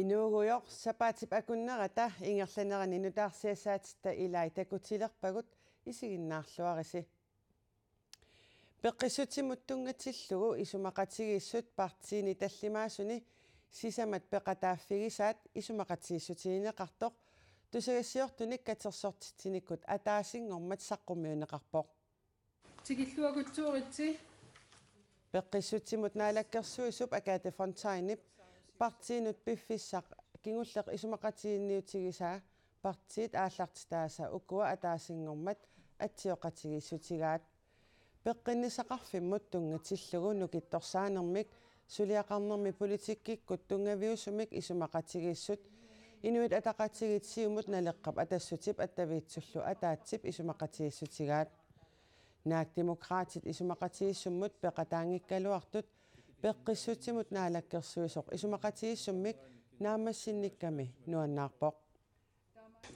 инуугуйоқ сапаатип акуннерата ингерланеран инутаарсиасаатитта илаи такутилерпагут исигиннаарлуариси пеққиссутимуттунгатиллугу исумақатигииссут партиини таллимаасуни сисамат пеқатааффигисаат исумақатигиссутигинеқартоқ тусагассиортуник катерсортитсиниккут атаасингормат саққумиунеқарпоқ тигиллуагутсууритси пеққиссутимут наалаккерсуисуп акаатефонтайнип partiinut piffissaq kingulleq isumaqatiinniutigisaa partiit ааллартитааса укуа атаасингормат атсиоқатигиссутигаат пеққиннисақарфиммут тунгатиллугу нукитторсаанермик сулиақарнерми политиккиккут тунгавиусумик исумақатигиссут инуит атақатигитсиумут налеққап атассутип аттавиитсуллу атаатсип исумақатигиссутигаат наак демократит исумақатигиссуммут пеқатаангиккалуартут peqqissutimut naalakkersuisoq isumaqatigissummik naammassinnikkami nuannaarpoq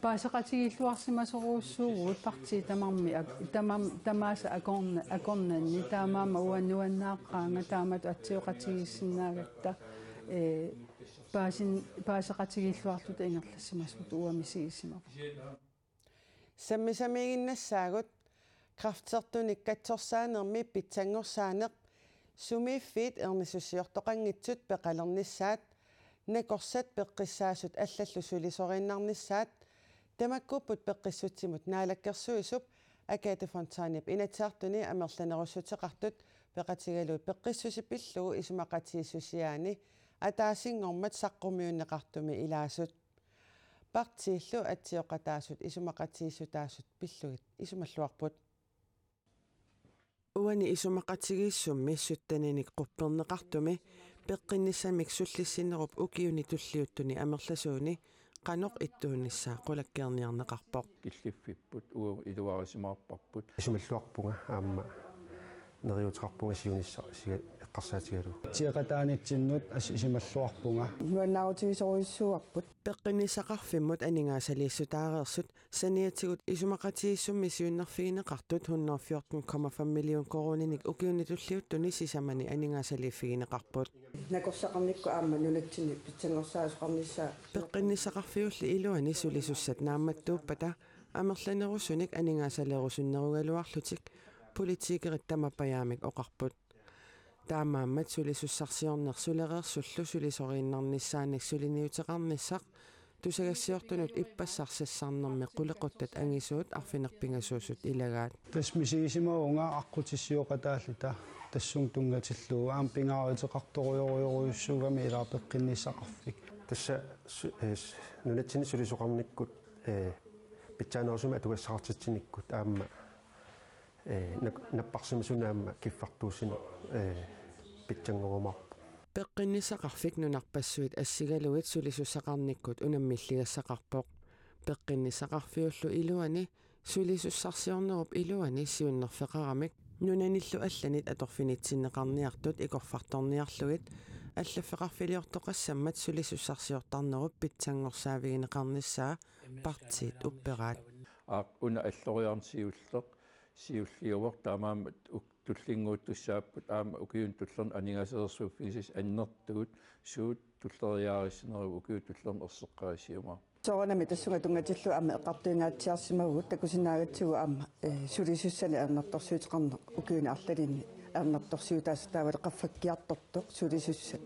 паасеқатигиллуарсимасоруусуугуут партии тамарми тамам тамааса акорна акорнанни таамаама уаннуаннааққаанга таамату атсиоқатигиссинаагатта э паасин паасеқатигиллуарлута ингерлассимасут уамисигиссимақ саммисамигиннассаагут крафтсертуник катсорсаанерми питсангорсаанеқ сумиффит ернисуссиор тоқангитсут пеқалернissaат накорсат пеққиссаасут аллаллу сулисориннарнissaат тамаккуппут пеққиссутсимут наалаккерсуисуп акаата фонтанип инатсаартуни амерланеруссутеқартут пеқатигалуут пеққиссусипиллугу исумақатииссусиаани атаасингормат саққумиуннеқартуми илаасут партииллу атсиоқатаасут исумақатииссутаасут пиллугит исумаллуарпут uani isumaqatigiissummi suttaninik qupperneqartumi peqqinnissamik sullissinnerup ukiuni tulliuttuni amerlasuuni qanuq ittuunnissaa qulakkiarniarneqarpoq killiffipпут уу илуарисимаарпарпут исумиллуарпунга аама нериутеқарпунга сиунissaа сига аққарсаатигеру тиеқатааниттиннут исималлуарпунга нуаннаарутигисоруйссуарпут пеққинисақарфиммут анигаасалииссутаарерсут саниатигут исумақатигиссумми сиуннерфигинеқартут 114,5 миллион коронник укиунилуллиут тунисисамани анигаасалииффигинеқарпут накорсақарникку аама нунатсини питсангорсаасуқарниссаа пеққинисақарфиулли илуани сулисуссат нааматтууппата амерланерусуник анигаасалерусуннеругалуарлутик политикерит тамаппаяамик оқарпут таамааммат сулисуссарсиорнерсулереерсуллу сулисорииннарниссааниксулиниутеқарниссақ тусагассиортунут иппассарсиссаарнэрми қулеқуттат ангисуут арфинерпингасуусут илагаат тас мисигисима унга аққутиссиоқатааллута тассун тунгатиллуу аам пингаариутеқарторуйоруйоруйуссуугами илаа пеққинниссақарфик тасса э, нунатсини сулисоқарниккут э питсааноорсума атугассаартитсиниккут аама э наппарсимасунаама киффартуусина э питсангорумар пеққиннисақарфик нунарпассуит ассигалуит сулисуссақарниккут унаммиллигассақарпоқ пеққиннисақарфиуллу илуани сулисуссарсиорнеруп илуани сиуннерфеқарамик нунаниллу алланит аторфинитсиннеқарниартут икорфарторниарлугит аллафеқарфилиортоқассаммат сулисуссарсиортарнеруп питсангорсаавигинеқарниссаа партиит уппераат аа уна аллориарнсиуллеқ сиуллиувор таамаама туллингууттуссааппут аама укиун туллерн анигасерсууффисис аннертугут суут туллериаарисинеру укиу туллерн ерсеққарисиума соонами тассунга тунгатиллу аама эқартуинаатсиарсимагу такусинаагатсугу аама э, сулисуссани эрнерторсуутеқарне укиуна арлалини эрнерторсуутаас таавал қаффаккиартортоқ сулисуссат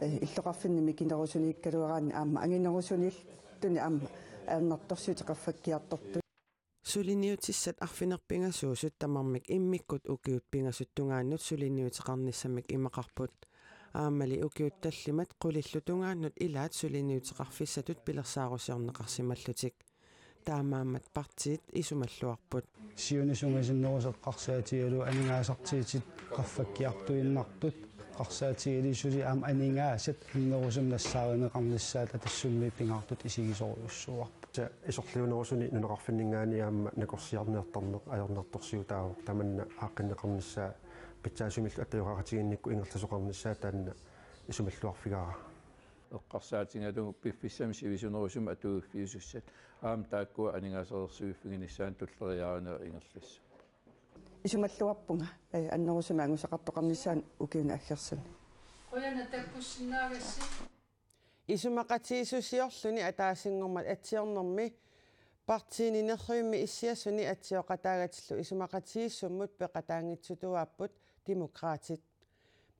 э, иллоқарфинними кинерусунииккалуараани аама агинерусунил туни аама эрнерторсуутеқарфаккиарторту сулиниутиссат арфинерпингасуусут тамармик иммиккут укиут пингасуттунгааннут сулиниутеқарниссамик имақарпут аамали укиутталлимат қулиллутунгааннут илаат сулиниутеқарфиссатут пилерсаарусиорнеқарсималлутик таамааммат партиит исумаллуарпут сиунисунгасиннерусеққарсаатигалу анингаасартиитит қарфаккиартуиннартут qarsaatiili suli am aningaasat innerusum nassaarinneqarnissaat atassummi pingaqtut isigisoruussuaq та исорлиунерусуни нунеқарфиннингаани аама накорсиарнеэрторнеқ аернеэрторсиутаавоқ таманна ааққиннеқарнissaа питсаасумиллу атаюқаратигинникку ингерласоқарнissaа таанна исумиллуарфигаара эққарсаатингалугу пиффиссами сивисунерусум атуугффиусуссат аам тааккуа анингаасерерсуиффигиниссаан туллериааринер ингерласса исумаллуарпунга э, аннерусума ангусақартоқарнissaан укиуна аггерсани қояна таккуссинаагасси исумақатигисусиорлүни атаасингормат атсиорнэрми партиининерриумми иссиассуни атсиоқатаагатиллу исумақатигиссуммут пеқатаангитсутуааппут демократит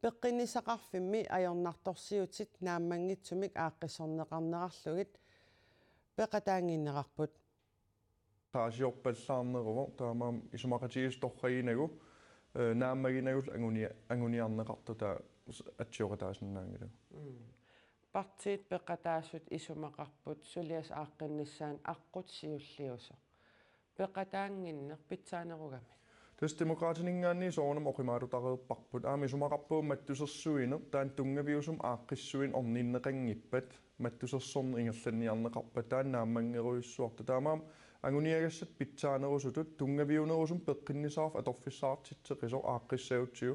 пеққиннисақарфимми аёрнарторсиутит нааммангитсумик ааққиссорнеқарнерарлугит пеқатаангиннерарпут таасиорпаллаарнеруво таамаам исумақатигисторриинагу нааммагинагул ангуни ангуниарнеқарту таа атсиоқатаасиннаангилу partiit peqataasut исумақарпут сулиас ааққиннссаан аққут сиуллиусо пеқатаангиннер питсаанерugami тэс демократинингаани соорнам оқимаалутареерпарпут аами сумақарпуу маттусерсуинер таан тунгавиусум ааққиссуин орниннеқангиппат маттусерсорни ингерланниарнеқарпа таан нааммангеруйссуарта таамаам агуниагассат питсаанерусутут тунгавиунерусум пеққиннисаарф аторфиссаартитсеқисо ааққиссаутсиу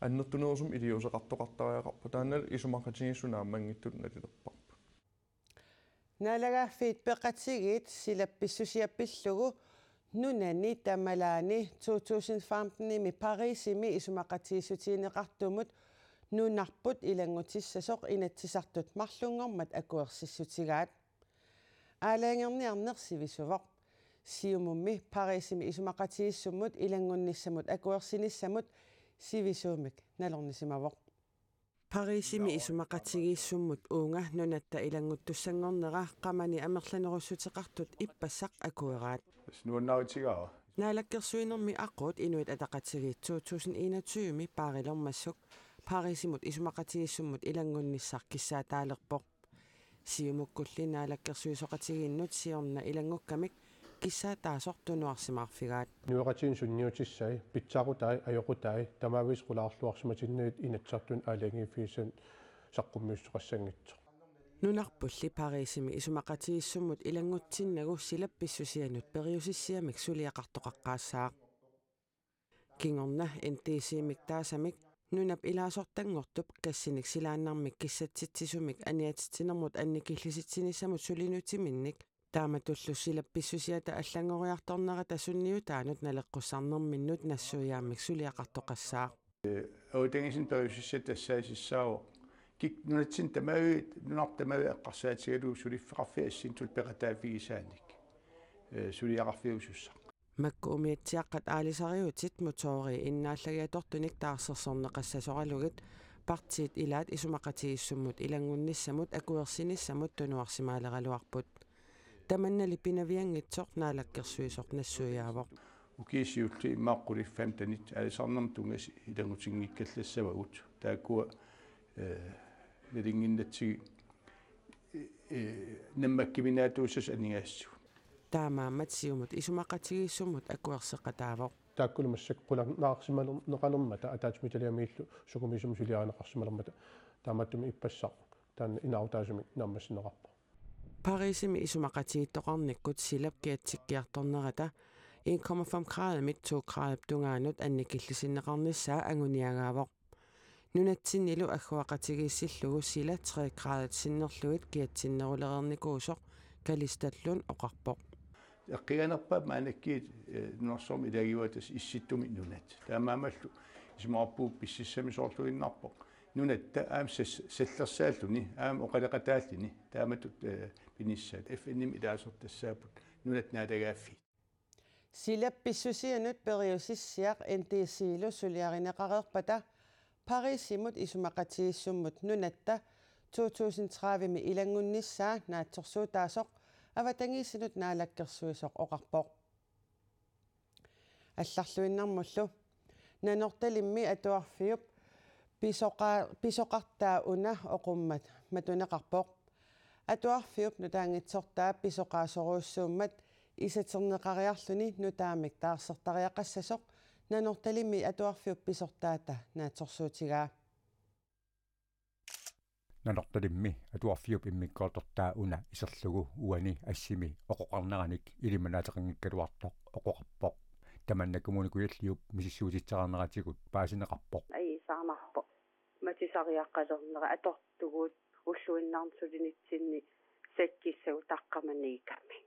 аннертунерусум илиусеқартоқартариақарпу таанал исумақатигиссунаа мангиттут налилерпарпу налагааффиит пеқатсигит силапписсусиаппиллугу нунани тамалаани 2015-ми парисими исумақатигиссутиинеқартумут нунарпут илангутиссасоқ инатсисартут марлунгормат акуерсиссутигаат аалаангерниарнерсивисувоқ сиумумми парисими исумақатигиссуммут илангунниссамут акуерсиниссамут сивисуумик налорнисимавоқ парисими исумақатсигииссуммут уунга нунатта илангуттуссангорнераа қамани амерланеруссутеқартут иппассақ акуераат снуаннаритигаа наалаккерсуинерми аққут инуит атақатсигиит 2021 ми парилормассук парисимут исумақатигииссуммут илангунниссақ киссаатаалерпоқ сиумуккулли наалаккерсуисоқатигииннут сиорна илангуккамик кисса таасортунуарсимаарфигаат нуэқатин сунниутиссай питсаарутаи аёқутаи тамаагис қулаарлуарсиматиннаит инатсартун аалангифиисан саққуммиуссуқассангитсо нунарпулли парисими исумақатигиссуммут илангутсиннагу силапписсусианут периусиссиамик сулиақартоқаққаассаа кингорна нтсимиктаасамик нунап илаасортангортуп кассиник силааннармик киссатситсисумик аниатитсинермут анникиллиситсинисамут сулинутиминник тааматуллусилапписсусиата аллангориарторнера тасунниутаанут налеққуссарнэрминнут нассуяамик сулиақартоқассаа оотангисин э, периусисса тассаасиссаавоо кикнатсин тамаавит нунартамави эққарсаатигалуу сулиффеқарфиассин тулпеқатаафигисааник э, сулиақарфиусусса маккуумиатсиаққат аалисариутит мутоори иннааллагиатортуник таарсерсорнеқассасоралугит партиит илаат исумақатигиссуммут илангунниссамут акуерсиниссамут тунуарсимаалералуарпут таманнали пинавиангитсоорнаалаккерсуисоор нассуяавоқ укиисиулли имааққулиффаам танит алисарнам тунгас илагутингиккаллассавагут тааккуа э нелингиннатсиги э наммаккиминаатууссас анигаассу таамааматсиумут исумақатигиссумут аккуерсеқатаавоқ тааккулумассак пуларнаарсималер неқалермата атаатмиталиамииллу сукумисум сулиаанеқарсималермата тааматтуми иппассақ таан инаутаасуми наммассинеқарпа Parisimi isumaqatiittoqarnikkut silapkiatsikkiartornerata 1,5 grader midt 2 grader tungaanut annikillisinneqarnissaa anguniagaavoq нунатсиннилу аггуақатигиссиллугу сила 3 градус синнерлуит киатсиннерулерерникуусоқ калисталлун оқарпоқ аққиганерпаа маанаккиит нуарсорми илагиватас исситтуми нунат таамаамаллу исмаарпуу писсиссами соорлуиннарпоқ Э, нунатта аам саллерсааллуни аам оқалеқатааллини тааматут пиниссаат фнм илаасертассаапут нунат наалагааффи силапписсусианут периусиссиақ ntcилу сулиаринеқареерпата парисимут исумақатигиссуммут нунатта 2030 ми илангунниссаа наатсорсуу таасоқ аватангиссинут наалаккерсуисоқ оқарпоқ алларлуиннармуллу нанорталимми атуарфиуп писоқаа писоқартааъуна оқуммат матунеқарпоқ атуарфиуп нутаангитсортаа писоқаасоруусsuуммат исатернеқариарлүни нутаамик таарсертариақассасоқ нанорталими атуарфиуп писортаата наатсорсуутигаа нанорталимми атуарфиуп иммиккоортартааъуна исерлугу уани ассими оқоқарнераник илиманаатеқангиккалуартоқ оқоқарпоқ таманнакумуникуяллиуп мисиссуутитсаранератигут паасинеқарпоқ исаарнарpo матисариаққалернера атортугуут уллуиннаармсулинитсинни саккиссагу таққаманиикамми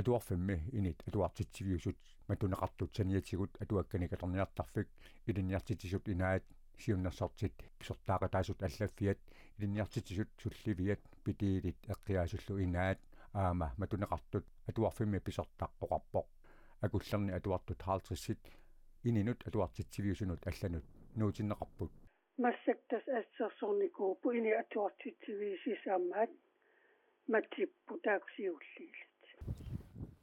атуарфэмми инит атуартитсивиусут матунеқартут саниатигут атуакканикаторниартарфик илиниартитисут инаат сиуннерсартит писортаақатаасут аллаффиат илиниартитисут сулливиат питиилит эққиаасуллу инаат аама матунеқартут атуарфэмми писортааққоқарпоқ акуллерни атуартут хаалтрисит ininut atuartitsiviusunut алланут нуутиннеқарпут массактас ассерсорникууппу ини атуартитсивиисисаамаат матиппу тааксиуллиилит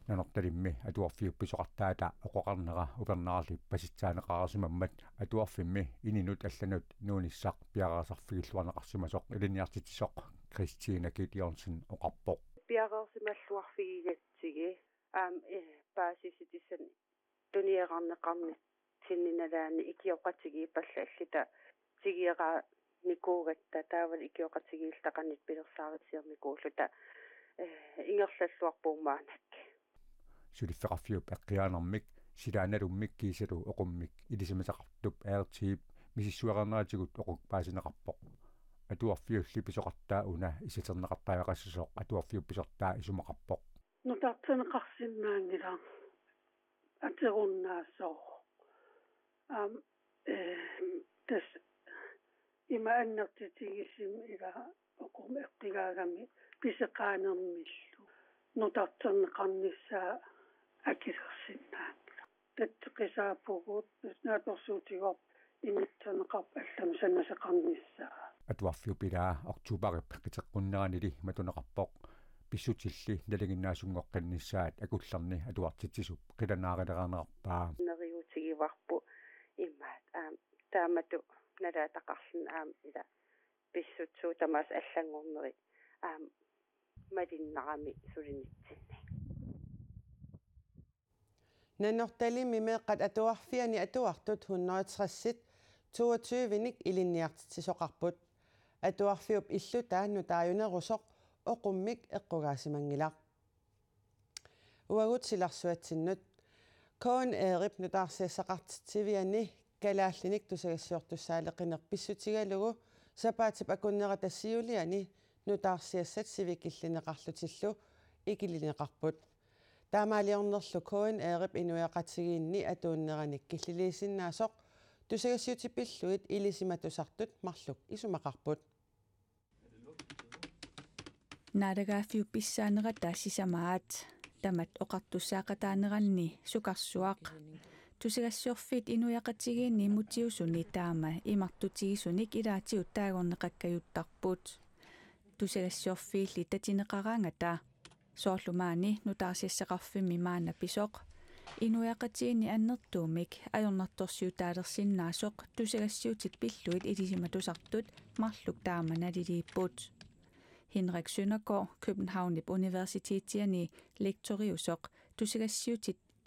нанорталимми атуарфиупписоқартаата оқоқарнера упернералип паситсаанеқарасимаммат атуарфимми ининут алланут нууниссақ пиараасарфигиллуанеқарсимасоқ илиниартитсоқ кристина китиорсен оқарпоқ пиараарсималлуарфигигатсиги аам паасиситиссан туниеқарнеқарнит синнинераани икиоқатиги ипалла аллита тигиера никуугатта таавал икиоқатигиилтақанит пилерсаарисиермикууллута э, ингерллаллуарпуумаанак сулиффеқарфиуп аққиаанармик силааналуммик киисалу оқуммик илисимасақартуп аертиип мисиссуарернаатигут оқук паасинеқарпоқ атуарфиулли писоқартаа уна исатернеқартаавақассусоқ атуарфиу писортаа исумақарпоқ нутартинеқарсиммаангилаа атеруннаассоо um das ima annertitigisim ila oqum eqqigaagami piseqaanermillu nutarterneqarnissaa akilersinnaat татсеқисаапугуут нуснааторсуутигор инитсанеқарп аллам саннасеқарниссаа атварфиу пилаа ортубарип қитеққуннеранили матунеқарпоқ писсутилли налигиннаасунгоққиннссаат акулларни атуартитсисуп қиланаарилераанеқарпаа нериутигиварпу аам таамату налаатақарлун аам ила писсутсуу тамаас аллангорнери аам малиннарами сулинитсинни наннортали мимеэққат атуарфиани атуартут 160 22-ник илинниартити соқарпут атуарфиуп иллу таанну тааюнерусоқ оқуммик эққугаасимангилар уагут силарсуатсиннут коон эрипнутаарсиасақартитсивиани калааллиник тусагассиортуссаалеқинерписсутигалугу сапаатип акуннера тассиулиани нутаарсиассат сивикиллинеқарлутиллу икилинеқарпут таамаалиорнерлу коин ээрип инуяқатсигиинни атууннераник киллилиисиннаасоқ тусагассиутиппиллуит илисиматусартут марлук исумақарпут нарагафиу писсаанера тассисамаат тамат оқартуссаақатаанеранни сукарсуақ тусигасsuarfit инуяқатсигиин нимутиусуни таама имартутигисуник илаатиуттаагорнеқаккаюттарпут тусигасsuarfiилли татинеқараанга таа соорлумаани нутаарсиссеқарфимми маана писоқ инуяқатсиини аннертуумик аёрнарторсиутаалерсиннаасоқ тусигассуутит пиллуит илисиматусартут марлук тааманалилииппут Henrik Søndergaard, København Universitetiani, lektoriusoq, tusigassiutit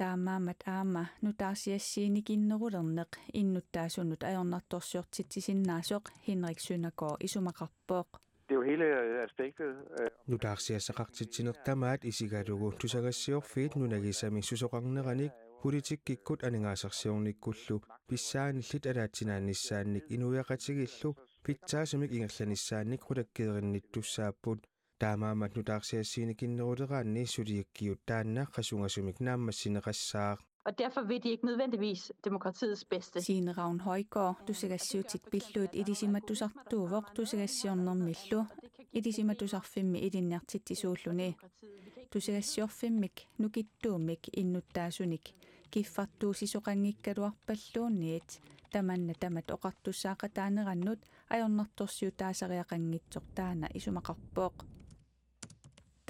таамаамат аама нутаасиассииникиннерулернеқ иннуттаасунут аернарторсиортитсисиннаасоқ Henrik Søndergaard исумақарпооқ Det er jo hele aspektet. Nu der ser sig ret til tiner tamat i sigarugo. Du så kan se og fedt nu når gisa min susokangner anik. Politik gik godt aningasaktionen kullu. Bissan lidt er der tinanisanik. Inu jeg ret til gillu. Pitsaa sumik ingerlanisaanik hudakkeerinnitussaappuut таамаамат нутаарсиассиинакиннерулераанни сулиаккиут таанна қасунgasumik нааммассинеқассаақ og derfor vil de ikke nødvendigvis demokratiets bedste. Sin Ravn Højgaard, du siger syvtigt billedet, i de simmer du sagt du vok, du siger sjovner millo, i de simmer du sagt fem i din nærtit i solone. Du siger sjov femmik, nu gik du mik, endnu der sunik. Giffat du sig så ringik, at du opballånet. Tamanna tamat oqartussaaqataanerannut ajornartorsiu taasariaqanngitsortaana isumaqarpooq.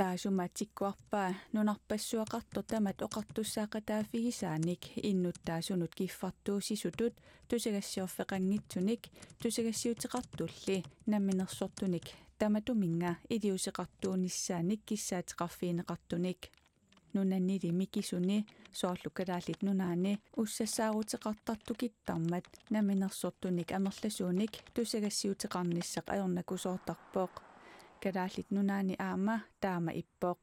taasuma tikkuarpaa nunarpassua qartortamat oqartussaaqataaffigi saanik innutaasunut kiffartuu sisutut tusigassiorfeqanngitsunik tusigassiutiqartulli namminersortunik tamatuminga idiusiqartuunissaanik kissaatiqarfiineqartunik nunannili mikisuni soorlukalaalik nunaani ussassaaruutiqartartukittarmat namminersortunik amerlasuunik tusigassiutiqarnissaq ajornakusoortarpooq Kadallik nunani amma dama ibbok.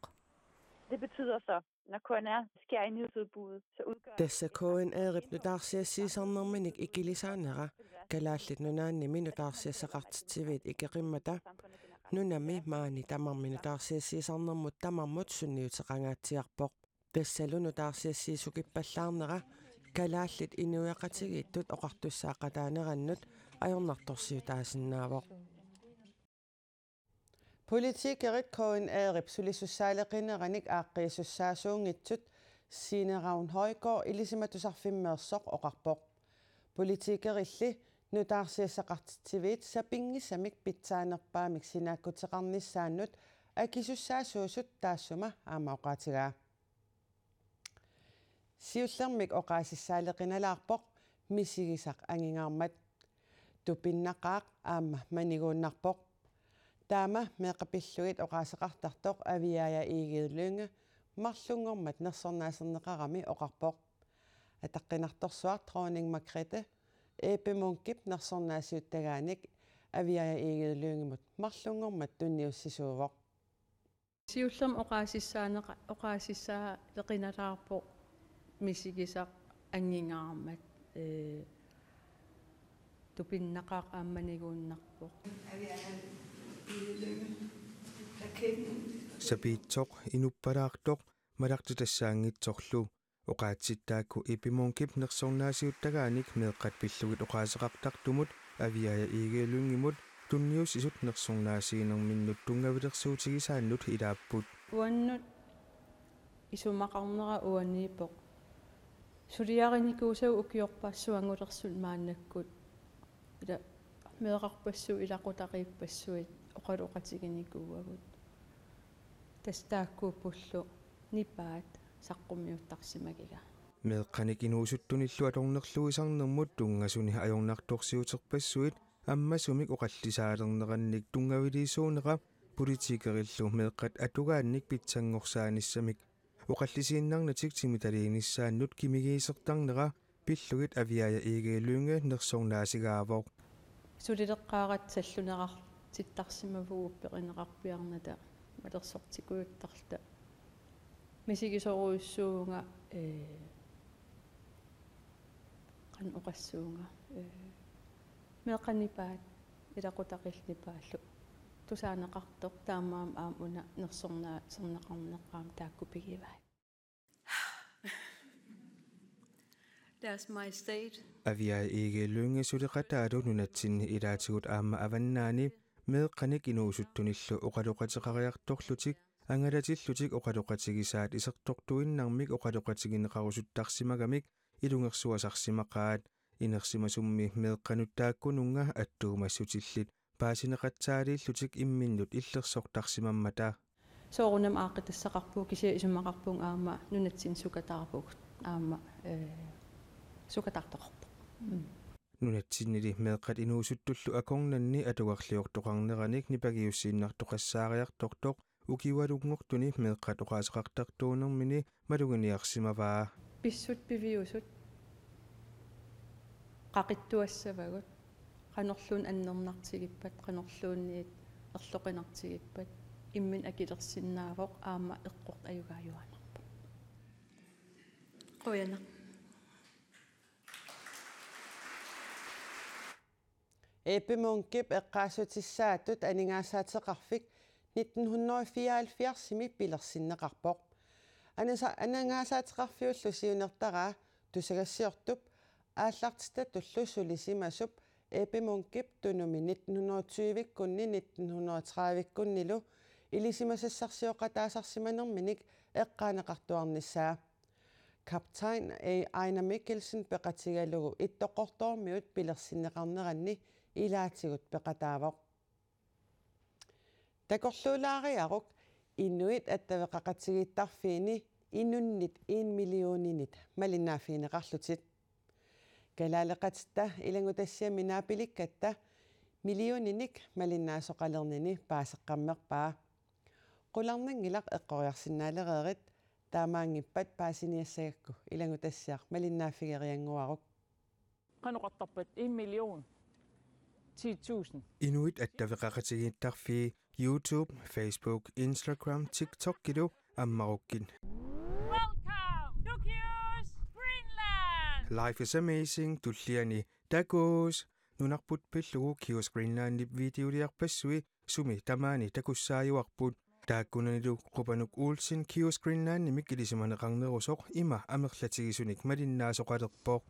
Det betyder så, når kun er sker i nyhedsudbuddet, så udgør... Dessa koen er ribne darsia sisan normenik ikke lisanera, kalallit nunani minu darsia sarat tivit ikke rimmata. Nunami maani tamarminu darsia sisan normut tamarmut sunniutserangaatiarpok. Dessa lunu darsia sisukippallarnera, kalaallit inuiaqatigit tut oqartussaaqataanerannut ajornartorsiutaasinnaavoq. Politiikerit koen aaripsuli sussaalekkineqanik aaqqisusaasuungitsut Sineravn Højgaard ilisimatusarfimmeersoq oqarpoq politiikerilli nutaarsiassaqartitivit sapingissamik pitsaanerpaamik sinaakkuteqarnissaannut акисуссаасуусут таассума аамаоqaatigaa сиуллермик оqaасиссаалекиналаарпоқ мисигисақ ангингаармат тупиннақаақ аама манигууннарпоқ таама меэкъапиллугит оqaасеқартартоқ авиаая иигиулуунга марлунгормат нерсорнаасернеқарами оқарпоқ атаққинарторсуар троонинг макрете эпемункип нерсорнаасиуттагааник авиаая иигиулуунгимут марлунгормат тунниуссисуувоқ сиуллерм оqaасиссаанеқ оqaасиссаа леқиналаарпоқ мисигисақ ангингаармат э тупиннақақ аамманигууннарпоқ авиаая сапиитсоқ инуппалаартоқ малартутассаангитсорлу оқаатситтаакку ипимункип нерсорнаасиуттагааник меэққат пиллугит оқаасеқартартумут авиая игеэлунгимут тунниус исут нерсорнаасиинерминнут тунгавилерсуутигисааннут илааппут уаннут исумақарнера уанниипоқ сулиариникуусау укиорпаассуангулерсул мааннаккут ила меэқарпассу илақутарииппассуит оқалуқатигиникууагут тастааккууппуллу нипаат саққуммиуттарсимагига меққаникинуусуттуниллу алорнерлуисарнэрмут тунгасуни аёрнарторсиутерпассуит аммасумик оқаллисаалернеранник тунгавилиисуунера политикериллу меққат атугаанник питсангорсааниссамик оқаллисииннарнатик тимиталииниссааннут кимигиисертарнера пиллугит авиая игеэлүнгэ нерсорнаасигаавоо сулилеққааратсаллунерар титтарсимавугуппе рингаарпиарната малерсортикуиттарта мисигисоруйссууга э qan oqassuunga e meqanipaat ilaqutaqillipaallu tusaaneqartoq taammaam aam una nersornaa sernaqarneqqaam taakkupigivaat Deres majestat. Avia ikke lunge suliqataru nunatsin iratigut amma avannani. меэкканик инуусуттуниллу оқалоқатеқариарторлутик ангалатиллутик оқалоқатигисаат исертортуиннармик оқалоқатигинеқарусуттарсимагамик илунгерсуасарсимақаат инерсимасумми меэккануттааккунунга аттуумассутиллит паасинеқатсаалииллутик имминнут иллерсортарсимаммата соорунам ааққитассақарпуу кися исумақарпуун аама нунатсин сукатаарпугут аама э сукатаартоқорпо нунатсиннили меэкъат инуусуттуллу акорнанни атуарлиортоқарнераник нипагиуссииннартоқассаариартортоқ укивалунгортуни меэкъат оқаасеқартартуунэрмини малугиниарсимаваа писсут пивиусут қақиттуассавагут қанерлуун аннернартигиппат қанерлуунниит эрлоқинартигиппат иммин акилерсиннаавоқ аама эққорт аюгааюанарпа қояна Ebbemunkib eqqaassutissaatut aningaassaatseqarfik 1974 simi pilersinneqarpoq анаса анагаасаатеқарфиуллу сиунертараа тусагассиортуп ааллартиста туллуссулисимасуп эпимункип тунуми 1920-виккунни 1930-виккуннилу илисимасассарсиоқатаасарсиманерминик эққаанеқартуарниссаа каптайн э айна миккелсен пеқатигалугу иттоққортоормиут пилерсиннеқарнеранни 1930 илаатигут пекатаавоқ такорлуулаариарук иннуит аттавеқақатсигиттарфиини иннуннит 1 миллионинит малинаафиинеқарлутит калаалеқатта илангутассиами наапиликкатта миллиониник малиннаасоқалернини паасеққаммерпаа қуларнангилақ эққориарсинаалереерит таамаангиппат паасиниассагакку илангутассиар малиннаафигериангуарук каноқартарпат 1 миллион 10.000. Inuit Atavaqatigiittarfii YouTube, Facebook, Instagram, TikTok am Marokkin. Welcome to Kios, Greenland. Life is amazing tulliani tagos. Nunarput pillugu Kios Greenland video videoliarpassui sumi tamaani takussaajuarput idu kubanuk ulsin Kios Greenland нимик илисиманеқарнерусоқ има амерлатигисуник малиннаасоқалерпоқ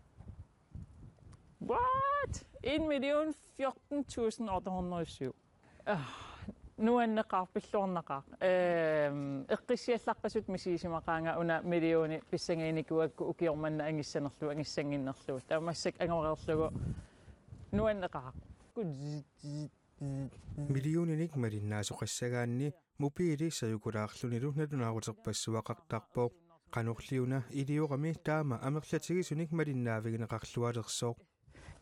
What? 1.014.807. нуаннеқарпиллуарнақар эм эққиссиаллаққасут мисиисимақаанга уна миллиони писсангиникуакку укиорманна ангиссанерлу ангиссангиннерлу таамассак ангорерлугу нуаннеқар миллиониник мариннаасоқассагаанни мупиили саюкулаарлунилу налунаарутарпассуақартарпоо канорлиуна илиорами таама амерлатиги суник малиннаавигинеқарлуалерсоо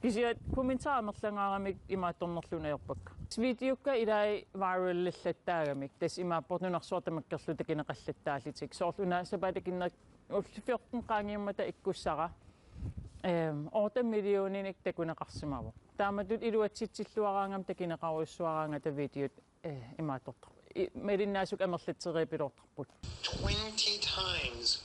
Kisiat kumintaarnerlangaramik imaattornerlunayorpak. Svidiukka ilai viral lillattaagaramik. Tas ima portunarsuartamakkerlu takineqallattaalitik. Soorluna sapatakinna ullifiortun qaangiummata ikkussara. Ehm orta millioonin takuneqarsimavo. Taamatut iluatsitilluaraangam takineqaruissuaraanga tavidiut imaattortar. Merinnaasuk amerlatseriipilortarput. 20 times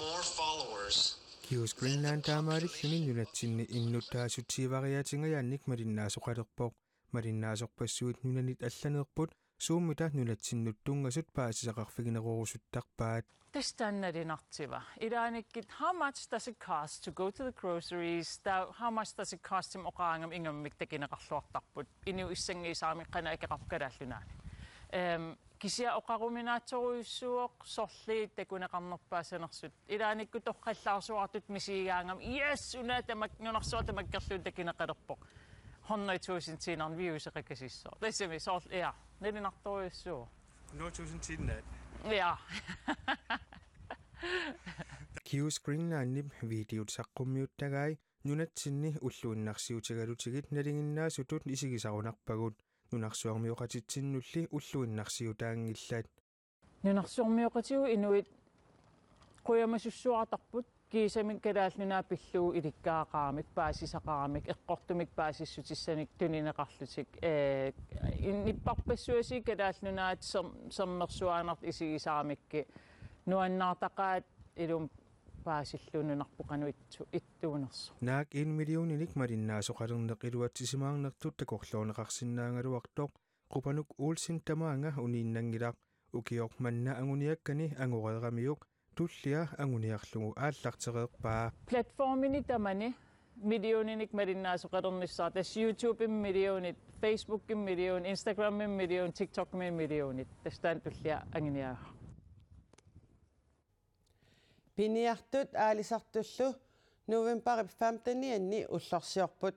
more followers Юус Гринланд таамаалик хинин юнатсинни иннуттаасутсивариатингаяанник малиннаасоқалерпоқ малиннаасорпассуит нунанит алланеерпут сууммита нунатсиннуттунгасут паасисақарфигинерорусуттарпаат тастаннаринартива илааниккит how much does it cost to go to the groceries that how much does it cost him оқаангам ингаммик такинеқарлуартарпут ину иссангиисаами қана акеқаркалааллунаани эм кися оқаруминаатсоруйуссуоқ сорлиит такунеқарнерпаасанерсут илааникку тоққаллаарсуартут мисигаангам yes унаата макнунарсуата маккерлуут такинеқалерпоқ хонной туусин тинарн виусеқакасиссоо лесеми сорл я нелинарторуйуссуу но туусин тиннат я киускриннааннип видеотсаққуммиуттагаи нунатсинни уллуиннарсиутигалутигит налингиннаасутут исигисарунарпагут нунарсуармиоқатитсиннулли уллуиннарсиутаангиллаат нунарсуармиоқатигу инуит қуямасуссуартарпут кисамик калаалнунаа пиллуу иликкаақарамик паасисақарамик эққортумик паасиссутиссаник тунинеқарлутик э инниппарпассуаси калаалнунаат сер сермерсуаанарт исигисаарамикки нуаннаартақаат илум паасиллуунунарпоқануитсу иттуунерсу наак 1 миллиониник малиннаасоқалернеқилуатсисимаарнертут такорлоонеқарсиннаангалуартоқ қупанук уулсин тамаанга унииннангилаақ укиоқманна ангуниаккани ангуреерамиук туллиа ангуниарлугу ааллартереқпаа платформини тамани миллиониник малиннаасоқалернissaа тас youtube миллионит facebook миллион instagram миллион tiktok миллионит тастаан туллиа ангиниаа пиниартут аалисартуллу новембер 15-ни уллорсиорпут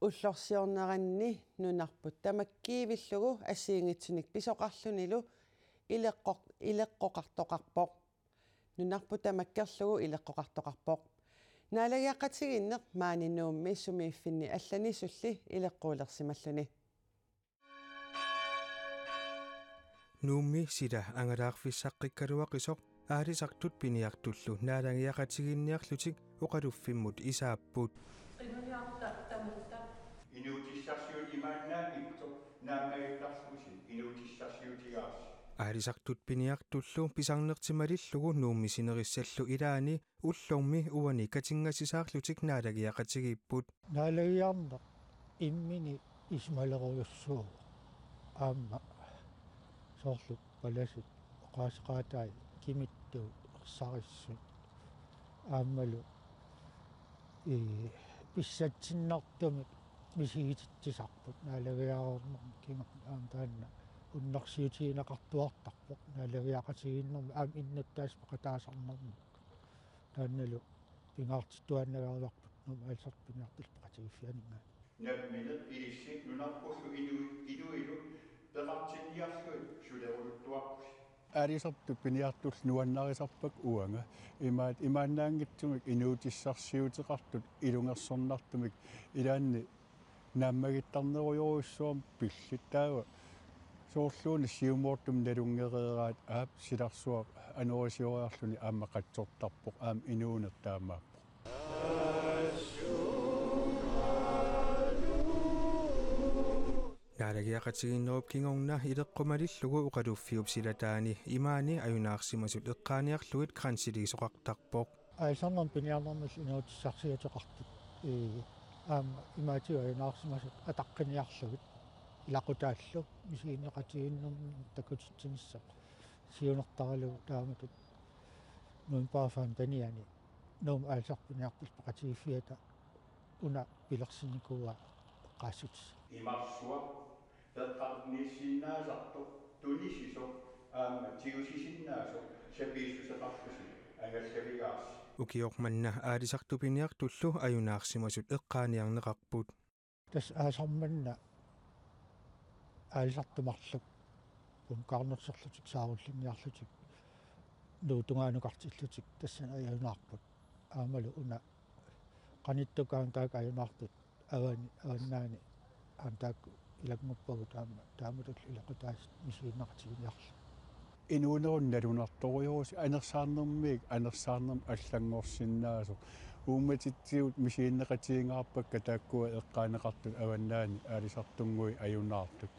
уллорсиорнаранни нунарпут тамаккиивиллугу ассиингитсуник писоқарлунилу илеққоқ илеққоқартоқарпоқ нунарпут тамаккерлугу илеққоқартоқарпоқ наалагиаққатигиннеқ маанинуумми сумииффинни аллани сулли илеққуулерсималлуни нуумми сила ангалаарфиссаққиккалуақисоқ аалисартут пиниартуллу наалагиақатигинниарлутик оқалуффиммут исааппут инуутиссарсиут имааннаа имто наамаиттарсуусин инуутиссарсиутиаас аалисартут пиниартуллу писарнертималиллугу нууммисинериссаллу илаани уллорми уани катингасисаарлутик наалагиақатигииппут наалагиарнеқ иммини исмалеруйуссуу аама соорлу паласут оқаасеқаатай кимит ту орсариссут ааммалу э писсатсиннартумик мисигититсисарпут наалагиаарорнорм кинга аантаанна уннарсиутиинақартуартарпоқ наалагиақатигиннэрми аам иннаттаас пақатаасарнэрми таанналу пингаартиттуаннагааларпут нум алсарпиниартил пақатигиффианинга нэрмилет пилиссит нунарпуллу инуи илуилу пеқартинниарлуи сулерулуттуарпус алисарту пиниартул нуаннарисарпак уанга имаат имааннаангитсумик инуутиссарсиутеқартут илунгерсорнартумик илаанни наммагиттарнеруйоруссуам пиллитаава соорлууни сиумоортум налунгереераат аап силарсуа анорисиориарлуни аама қатсортарпоқ аам инуунертаамаақ таалакиақатигиннеруп кингорна илеққумалиллугу уқалуффиуп силатаани имаани аюнаарсимасут эққааниарлугит крансилигисоқартарпоқ аисарнам пиниарнэрнис инуутиссарсиатеқартут э аам имаати аюнаарсимасут атаққиниарлугит илақутааллу мисиинеқатигиннерни такутиттимиссақ сиунертаралугу тааматут нуун паафаан таниани нуум аисарпиниарпил пақатигиффиата уна пилерсиникуа qaassut imarsuaq teqqarniissiinnaasartuq tunisisoq аама тигусисиннаасо сапииссусақарфуси агаллагиаарси укиоқманна аалисартупиниар туллу аюнаарсимасут эққааниарнеқарпут тас аасарманна аалисартумарлук пункаарнерсерлутик сааруллиниарлутик нуутугаанукартиллутик тассан аюнаарпут аамалу уна qaниттукаан каака аюнаарпут авани аваннаани антаакку илакмуппагу таама тааматуллу илакутаас мисуиннартигиарлу инуунеруннарунартуйуус анерсаарнэрмиик анерсаарнэрм аллангорсиннаасо ууматитсиут мисииннеқатиингаарпакка o'n эққаанеқартут аваннаани аалисартунгуи аюнаартут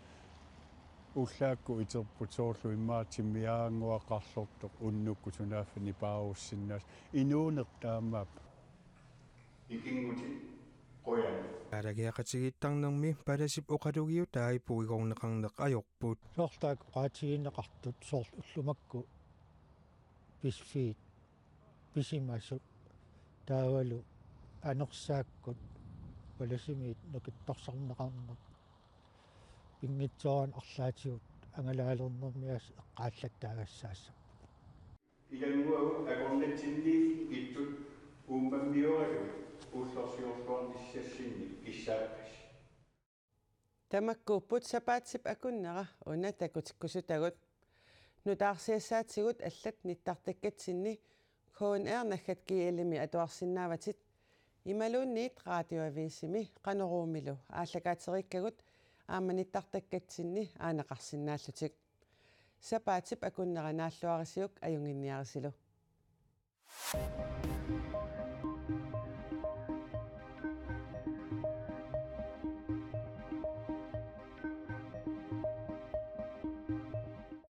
уллаакку итерпут o'n иммаатиммиаангуақарлортоқ уннукку сунааффани пааруссиннаас инуунертаамаап икингути Арагиақатигиттарнэрми паласип оқалугиу таайпу игорнеқарнеқ аёрпуут. Соорлаак qaatigiinneqartut soorl уллумакку писфиит писимасу таавалу анерсааккут паласимиит нукиттарсарнеқарнеқ пингитсооран арлаатигут ангалаалернэрмиас эққааллаттаагассаассап. Игангуагу агорнатсинни гитсут ummammioragami уллорсиорлуарни сассинни киссааппас тамаккууппут сапаатсип акуннера уна такутиккусутагут нутаарсиассаатсигут аллат ниттартаккатсинни кнр нахат киэлими атуарсиннааватит ималуунниит радиоависими канеруумилу ааллакаатериккагут ааманиттартаккатсинни аанеқарсиннааллутик сапаатип акуннеранааллуарисиук аюнгинниарисилу Thank you.